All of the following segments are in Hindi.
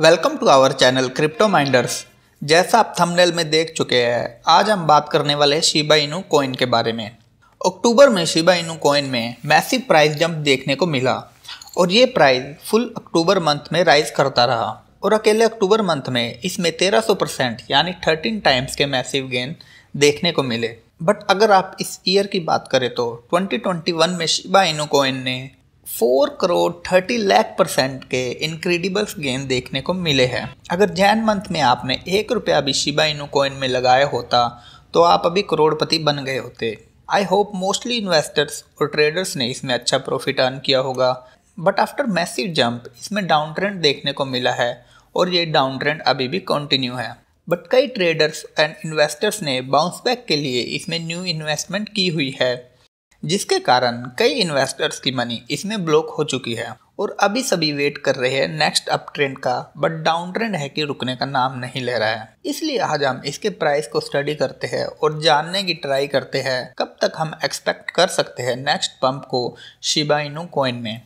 welcome to our channel crypto minders जैसा आप थंबनेल में देख चुके हैं आज हम बात करने वाले हैं शिबा इनू कॉइन के बारे में अक्टूबर में शिबा इनू कॉइन में मैसिव प्राइस जंप देखने को मिला और ये प्राइस फुल अक्टूबर मंथ में राइज करता रहा और अकेले अक्टूबर मंथ में इसमें तेरह सौ परसेंट यानी थर्टीन टाइम्स के मैसिव गेन देखने को मिले बट अगर आप इस ईयर की बात करें तो 2021 में शिबा इनू कॉइन ने four crore thirty lakh percent के इनक्रेडिबल्स गेन देखने को मिले हैं अगर जैन मंथ में आपने एक रुपया भी शिबा इनू कॉइन में लगाया होता तो आप अभी करोड़पति बन गए होते आई होप मोस्टली इन्वेस्टर्स और ट्रेडर्स ने इसमें अच्छा प्रॉफिट अर्न किया होगा बट आफ्टर मैसिव जंप इसमें डाउन ट्रेंड देखने को मिला है और ये डाउन ट्रेंड अभी भी कंटिन्यू है बट कई ट्रेडर्स एंड इन्वेस्टर्स ने बाउंस बैक के लिए इसमें न्यू इन्वेस्टमेंट की हुई है जिसके कारण कई इन्वेस्टर्स की मनी इसमें ब्लॉक हो चुकी है और अभी सभी वेट कर रहे हैं नेक्स्ट अप ट्रेंड का बट डाउन ट्रेंड है कि रुकने का नाम नहीं ले रहा है इसलिए आज हम इसके प्राइस को स्टडी करते हैं और जानने की ट्राई करते हैं कब तक हम एक्सपेक्ट कर सकते हैं नेक्स्ट पंप को शिबा इनू कॉइन में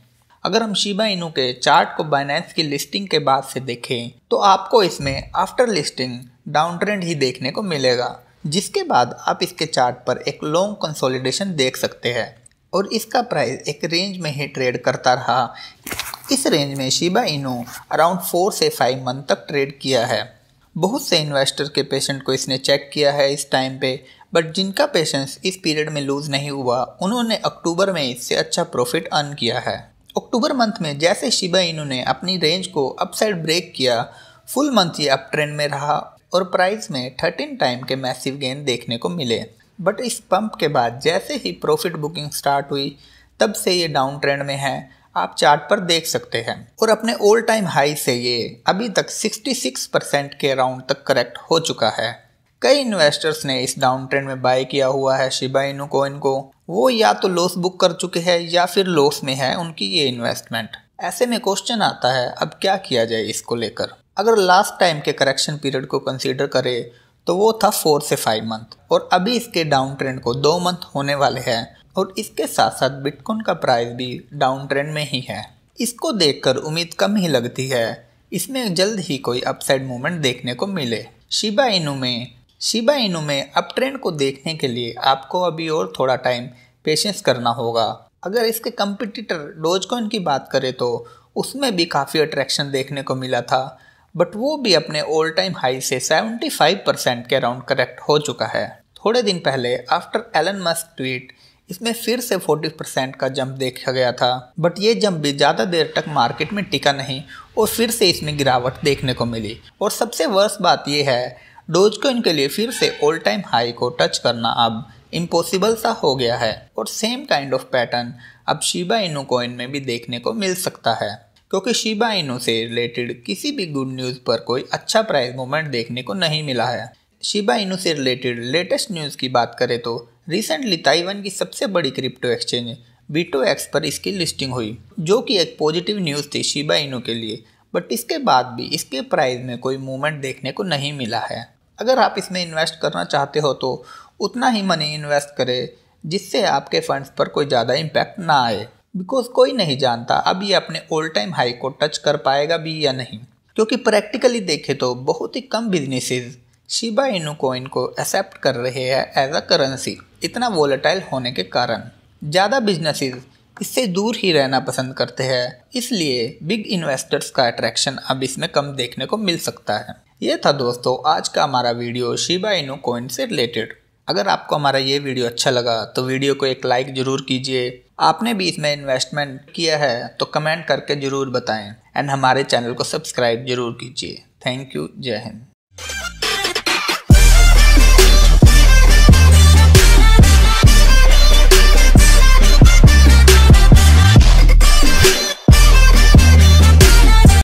अगर हम शिबा इनू के चार्ट को बाइनेंस की लिस्टिंग के बाद से देखें तो आपको इसमें आफ्टर लिस्टिंग डाउन ट्रेंड ही देखने को मिलेगा जिसके बाद आप इसके चार्ट पर एक लॉन्ग कंसोलिडेशन देख सकते हैं और इसका प्राइस एक रेंज में ही ट्रेड करता रहा इस रेंज में शिबा इनो अराउंड फोर से फाइव मंथ तक ट्रेड किया है बहुत से इन्वेस्टर के पेशेंट को इसने चेक किया है इस टाइम पे बट जिनका पेशेंस इस पीरियड में लूज़ नहीं हुआ उन्होंने अक्टूबर में इससे अच्छा प्रॉफिट अर्न किया है अक्टूबर मंथ में जैसे शिबा इनो ने अपनी रेंज को अपसाइड ब्रेक किया फुल मंथ ये अप ट्रेंड में रहा और प्राइस में थर्टीन टाइम के मैसिव गेन देखने को मिले बट इस पंप के बाद जैसे ही प्रॉफिट बुकिंग स्टार्ट हुई तब से ये डाउन ट्रेंड में है आप चार्ट पर देख सकते हैं और अपने ओल्ड टाइम हाई से ये अभी तक 66 परसेंट के अराउंड तक करेक्ट हो चुका है कई इन्वेस्टर्स ने इस डाउन ट्रेंड में बाय किया हुआ है शिबा इनू कोइन को वो या तो लॉस बुक कर चुके हैं या फिर लॉस में है उनकी ये इन्वेस्टमेंट ऐसे में क्वेश्चन आता है अब क्या किया जाए इसको लेकर अगर लास्ट टाइम के करेक्शन पीरियड को कंसीडर करें तो वो था फोर से फाइव मंथ और अभी इसके डाउन ट्रेंड को दो मंथ होने वाले हैं और इसके साथ साथ बिटकॉइन का प्राइस भी डाउन ट्रेंड में ही है इसको देखकर उम्मीद कम ही लगती है इसमें जल्द ही कोई अपसाइड मूवमेंट देखने को मिले शिबा इनू में शिबा इनू में अप ट्रेंड को देखने के लिए आपको अभी और थोड़ा टाइम पेशेंस करना होगा अगर इसके कंपटीटर डोजकॉइन की बात करें तो उसमें भी काफ़ी अट्रैक्शन देखने को मिला था बट वो भी अपने ऑल टाइम हाई से 75 परसेंट के अराउंड करेक्ट हो चुका है थोड़े दिन पहले आफ्टर एलन मस्क ट्वीट इसमें फिर से 40 परसेंट का जंप देखा गया था बट ये जंप भी ज़्यादा देर तक मार्केट में टिका नहीं और फिर से इसमें गिरावट देखने को मिली और सबसे वर्स्ट बात यह है को के लिए फिर से ऑल टाइम हाई को टच करना अब इम्पॉसिबल सा हो गया है और सेम काइंड ऑफ पैटर्न अब शिबा इनू कॉइन में भी देखने को मिल सकता है क्योंकि शिबा इनो से रिलेटेड किसी भी गुड न्यूज़ पर कोई अच्छा प्राइस मूवमेंट देखने को नहीं मिला है शिबा इनू से रिलेटेड लेटेस्ट न्यूज़ की बात करें तो रिसेंटली ताइवान की सबसे बड़ी क्रिप्टो एक्सचेंज बीटो एक्स पर इसकी लिस्टिंग हुई जो कि एक पॉजिटिव न्यूज़ थी शिबा इनू के लिए बट इसके बाद भी इसके प्राइस में कोई मूवमेंट देखने को नहीं मिला है अगर आप इसमें इन्वेस्ट करना चाहते हो तो उतना ही मनी इन्वेस्ट करें जिससे आपके फंड्स पर कोई ज़्यादा इम्पैक्ट ना आए बिकॉज कोई नहीं जानता अब ये अपने ऑल टाइम हाई को टच कर पाएगा भी या नहीं क्योंकि प्रैक्टिकली देखें तो बहुत ही कम बिजनेसेस शिबा इनू कॉइन को एक्सेप्ट कर रहे हैं एज अ करेंसी इतना वोलेटाइल होने के कारण ज़्यादा बिजनेसेस इससे दूर ही रहना पसंद करते हैं इसलिए बिग इन्वेस्टर्स का अट्रैक्शन अब इसमें कम देखने को मिल सकता है ये था दोस्तों आज का हमारा वीडियो शिबा इनू कोइन से रिलेटेड अगर आपको हमारा ये वीडियो अच्छा लगा तो वीडियो को एक लाइक ज़रूर कीजिए आपने भी इसमें इन्वेस्टमेंट किया है तो कमेंट करके ज़रूर बताएं एंड हमारे चैनल को सब्सक्राइब ज़रूर कीजिए थैंक यू जय हिंद